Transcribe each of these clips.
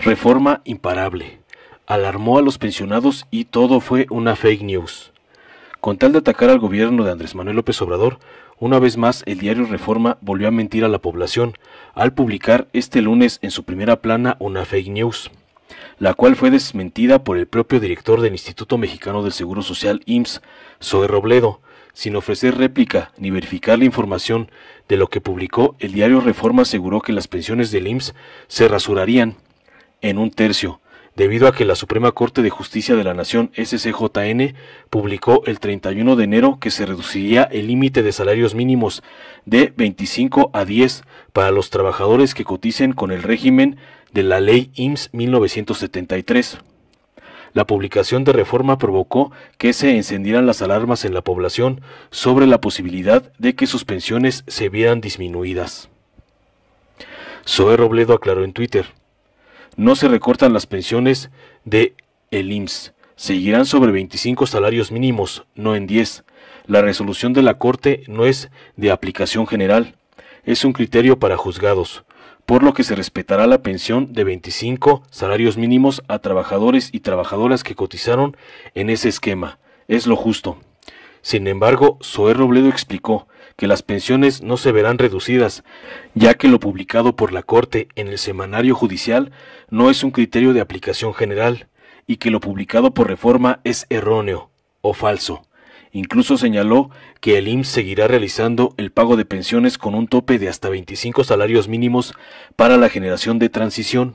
Reforma imparable. Alarmó a los pensionados y todo fue una fake news. Con tal de atacar al gobierno de Andrés Manuel López Obrador, una vez más el diario Reforma volvió a mentir a la población al publicar este lunes en su primera plana una fake news, la cual fue desmentida por el propio director del Instituto Mexicano del Seguro Social IMSS, Zoe Robledo, sin ofrecer réplica ni verificar la información de lo que publicó el diario Reforma aseguró que las pensiones del IMSS se rasurarían en un tercio, debido a que la Suprema Corte de Justicia de la Nación SCJN publicó el 31 de enero que se reduciría el límite de salarios mínimos de 25 a 10 para los trabajadores que coticen con el régimen de la Ley IMSS 1973. La publicación de reforma provocó que se encendieran las alarmas en la población sobre la posibilidad de que sus pensiones se vieran disminuidas. Zoe Robledo aclaró en Twitter, no se recortan las pensiones de el IMSS. Seguirán sobre 25 salarios mínimos, no en 10. La resolución de la Corte no es de aplicación general. Es un criterio para juzgados, por lo que se respetará la pensión de 25 salarios mínimos a trabajadores y trabajadoras que cotizaron en ese esquema. Es lo justo. Sin embargo, Zoé Robledo explicó, que las pensiones no se verán reducidas, ya que lo publicado por la Corte en el Semanario Judicial no es un criterio de aplicación general, y que lo publicado por reforma es erróneo o falso. Incluso señaló que el IMSS seguirá realizando el pago de pensiones con un tope de hasta 25 salarios mínimos para la generación de transición.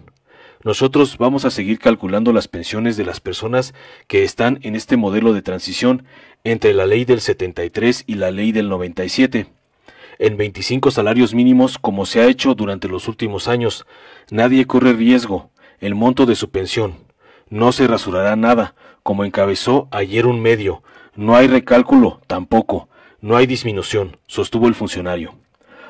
Nosotros vamos a seguir calculando las pensiones de las personas que están en este modelo de transición entre la ley del 73 y la ley del 97 en 25 salarios mínimos como se ha hecho durante los últimos años. Nadie corre riesgo. El monto de su pensión. No se rasurará nada, como encabezó ayer un medio. No hay recálculo, tampoco. No hay disminución, sostuvo el funcionario.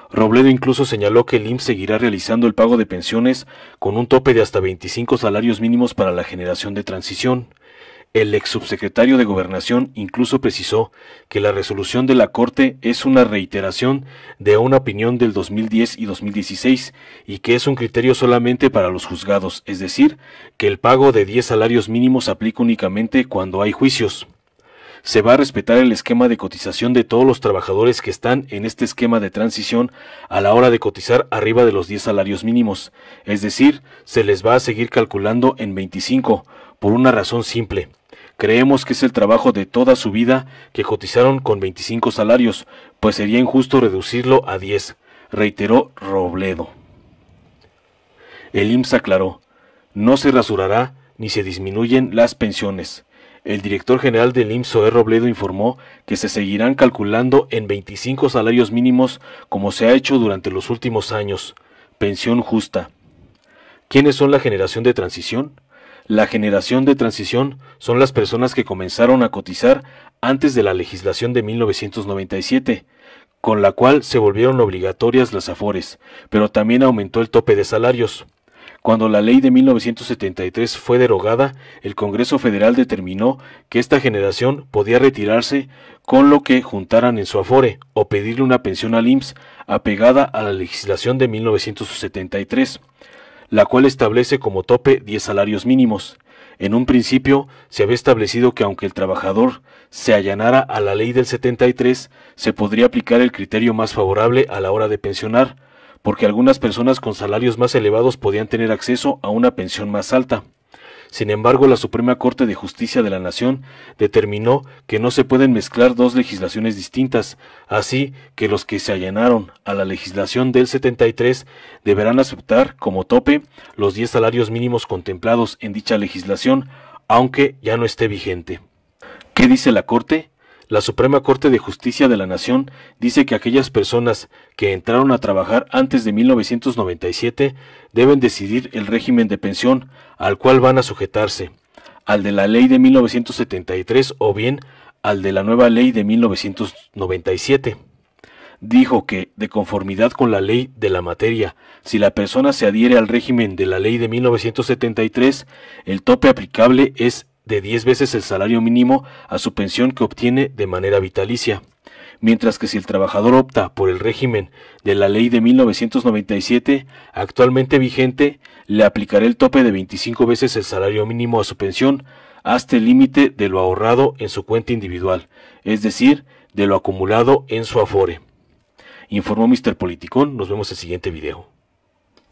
Robledo incluso señaló que el IMSS seguirá realizando el pago de pensiones con un tope de hasta 25 salarios mínimos para la generación de transición. El ex subsecretario de Gobernación incluso precisó que la resolución de la Corte es una reiteración de una opinión del 2010 y 2016 y que es un criterio solamente para los juzgados, es decir, que el pago de 10 salarios mínimos aplica únicamente cuando hay juicios se va a respetar el esquema de cotización de todos los trabajadores que están en este esquema de transición a la hora de cotizar arriba de los 10 salarios mínimos, es decir, se les va a seguir calculando en 25, por una razón simple. Creemos que es el trabajo de toda su vida que cotizaron con 25 salarios, pues sería injusto reducirlo a 10, reiteró Robledo. El IMSS aclaró, no se rasurará ni se disminuyen las pensiones. El director general del IMSS, e, Robledo, informó que se seguirán calculando en 25 salarios mínimos como se ha hecho durante los últimos años. Pensión justa. ¿Quiénes son la generación de transición? La generación de transición son las personas que comenzaron a cotizar antes de la legislación de 1997, con la cual se volvieron obligatorias las afores, pero también aumentó el tope de salarios. Cuando la ley de 1973 fue derogada, el Congreso Federal determinó que esta generación podía retirarse con lo que juntaran en su afore o pedirle una pensión al IMSS apegada a la legislación de 1973, la cual establece como tope 10 salarios mínimos. En un principio se había establecido que aunque el trabajador se allanara a la ley del 73, se podría aplicar el criterio más favorable a la hora de pensionar, porque algunas personas con salarios más elevados podían tener acceso a una pensión más alta. Sin embargo, la Suprema Corte de Justicia de la Nación determinó que no se pueden mezclar dos legislaciones distintas, así que los que se allanaron a la legislación del 73 deberán aceptar como tope los 10 salarios mínimos contemplados en dicha legislación, aunque ya no esté vigente. ¿Qué dice la Corte? La Suprema Corte de Justicia de la Nación dice que aquellas personas que entraron a trabajar antes de 1997 deben decidir el régimen de pensión al cual van a sujetarse, al de la ley de 1973 o bien al de la nueva ley de 1997. Dijo que, de conformidad con la ley de la materia, si la persona se adhiere al régimen de la ley de 1973, el tope aplicable es de 10 veces el salario mínimo a su pensión que obtiene de manera vitalicia. Mientras que si el trabajador opta por el régimen de la ley de 1997, actualmente vigente, le aplicará el tope de 25 veces el salario mínimo a su pensión, hasta el límite de lo ahorrado en su cuenta individual, es decir, de lo acumulado en su afore. Informó Mr. Politicón, nos vemos en el siguiente video.